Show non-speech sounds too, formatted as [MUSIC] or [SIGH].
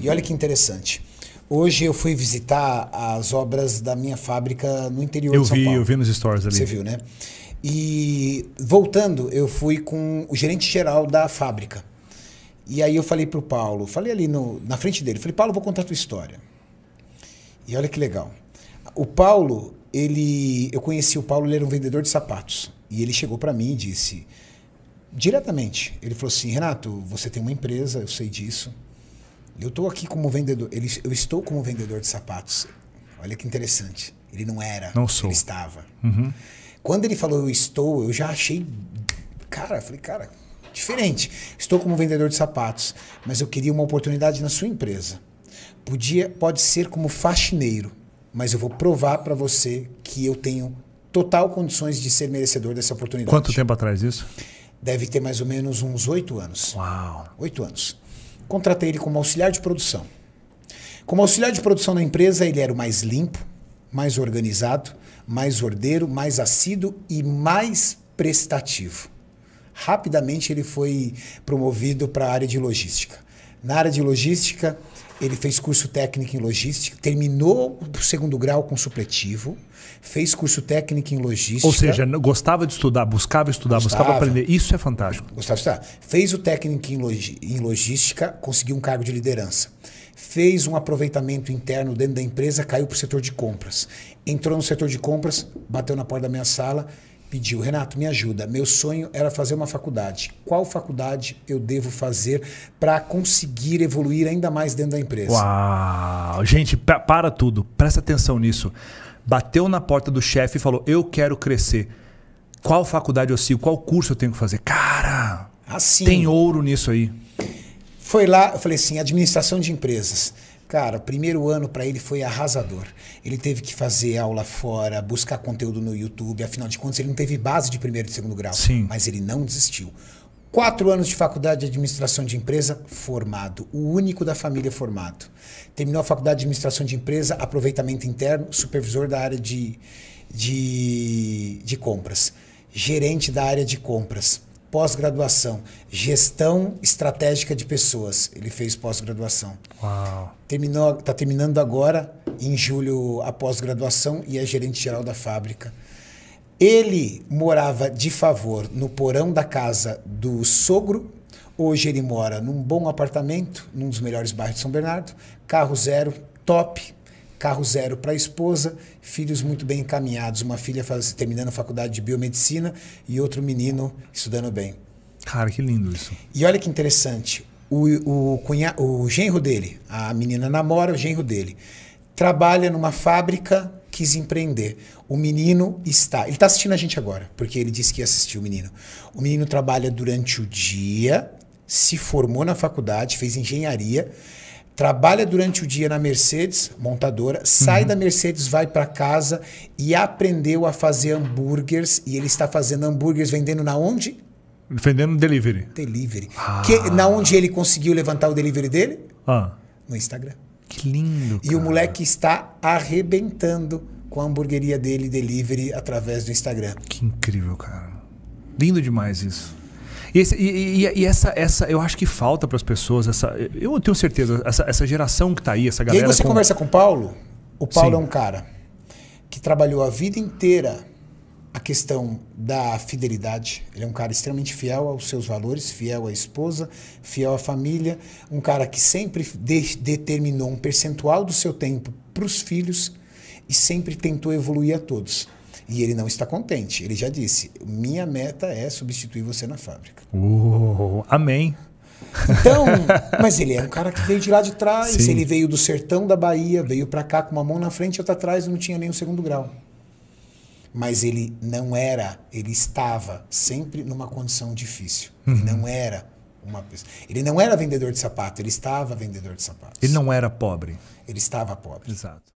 E olha que interessante. Hoje eu fui visitar as obras da minha fábrica no interior eu de São vi, Paulo. Eu vi nos stories ali. Você viu, né? E voltando, eu fui com o gerente geral da fábrica. E aí eu falei para o Paulo, falei ali no, na frente dele, falei, Paulo, vou contar a tua história. E olha que legal. O Paulo, ele, eu conheci o Paulo, ele era um vendedor de sapatos. E ele chegou para mim e disse, diretamente, ele falou assim, Renato, você tem uma empresa, eu sei disso, eu estou aqui como vendedor, ele, eu estou como vendedor de sapatos. Olha que interessante. Ele não era, não sou. ele estava. Uhum. Quando ele falou eu estou, eu já achei. Cara, falei, cara, diferente. Estou como vendedor de sapatos, mas eu queria uma oportunidade na sua empresa. Podia, pode ser como faxineiro, mas eu vou provar para você que eu tenho total condições de ser merecedor dessa oportunidade. Quanto tempo atrás isso? Deve ter mais ou menos uns oito anos. Uau! Oito anos. Contratei ele como auxiliar de produção. Como auxiliar de produção na empresa, ele era o mais limpo, mais organizado, mais ordeiro, mais assíduo e mais prestativo. Rapidamente ele foi promovido para a área de logística na área de logística, ele fez curso técnico em logística, terminou o segundo grau com supletivo, fez curso técnico em logística. Ou seja, gostava de estudar, buscava estudar, gostava, buscava aprender. Isso é fantástico. Gostava de estudar. Fez o técnico em logística, conseguiu um cargo de liderança. Fez um aproveitamento interno dentro da empresa, caiu para o setor de compras. Entrou no setor de compras, bateu na porta da minha sala pediu, Renato, me ajuda. Meu sonho era fazer uma faculdade. Qual faculdade eu devo fazer para conseguir evoluir ainda mais dentro da empresa? Uau! Gente, para tudo. Presta atenção nisso. Bateu na porta do chefe e falou: "Eu quero crescer. Qual faculdade eu sigo? Qual curso eu tenho que fazer?" Cara, assim. Tem ouro nisso aí. Foi lá, eu falei assim, administração de empresas. Cara, o primeiro ano para ele foi arrasador. Ele teve que fazer aula fora, buscar conteúdo no YouTube, afinal de contas ele não teve base de primeiro e segundo grau. Sim. Mas ele não desistiu. Quatro anos de faculdade de administração de empresa, formado. O único da família formado. Terminou a faculdade de administração de empresa, aproveitamento interno, supervisor da área de, de, de compras. Gerente da área de compras pós-graduação, gestão estratégica de pessoas. Ele fez pós-graduação. Terminou, está terminando agora em julho a pós-graduação e é gerente geral da fábrica. Ele morava de favor no porão da casa do sogro. Hoje ele mora num bom apartamento, num dos melhores bairros de São Bernardo, carro zero, top, carro zero para a esposa, filhos muito bem encaminhados, uma filha faz, terminando a faculdade de biomedicina e outro menino estudando bem. Cara, que lindo isso. E olha que interessante, o, o, cunha, o genro dele, a menina namora o genro dele, trabalha numa fábrica, quis empreender. O menino está, ele está assistindo a gente agora, porque ele disse que ia assistir o menino. O menino trabalha durante o dia, se formou na faculdade, fez engenharia, trabalha durante o dia na Mercedes, montadora, sai uhum. da Mercedes, vai para casa e aprendeu a fazer hambúrgueres e ele está fazendo hambúrgueres vendendo na onde? Vendendo delivery. Delivery. Ah. Que, na onde ele conseguiu levantar o delivery dele? Ah. No Instagram. Que lindo. E cara. o moleque está arrebentando com a hamburgueria dele delivery através do Instagram. Que incrível, cara. Lindo demais isso. E, esse, e, e, e, essa, essa, eu acho que falta para as pessoas, essa, eu tenho certeza, essa, essa geração que está aí, essa galera. E aí você com... conversa com o Paulo, o Paulo Sim. é um cara que trabalhou a vida inteira a questão da fidelidade. Ele é um cara extremamente fiel aos seus valores, fiel à esposa, fiel à família, um cara que sempre de determinou um percentual do seu tempo para os filhos e sempre tentou evoluir a todos. E ele não está contente. Ele já disse: minha meta é substituir você na fábrica. Uh, amém. Então, [LAUGHS] mas ele é um cara que veio de lá de trás. Sim. Ele veio do sertão da Bahia, veio para cá com uma mão na frente e outra atrás, e não tinha nem o segundo grau. Mas ele não era, ele estava sempre numa condição difícil. Uhum. Ele não era uma pessoa. Ele não era vendedor de sapato, ele estava vendedor de sapatos. Ele não era pobre. Ele estava pobre. Exato.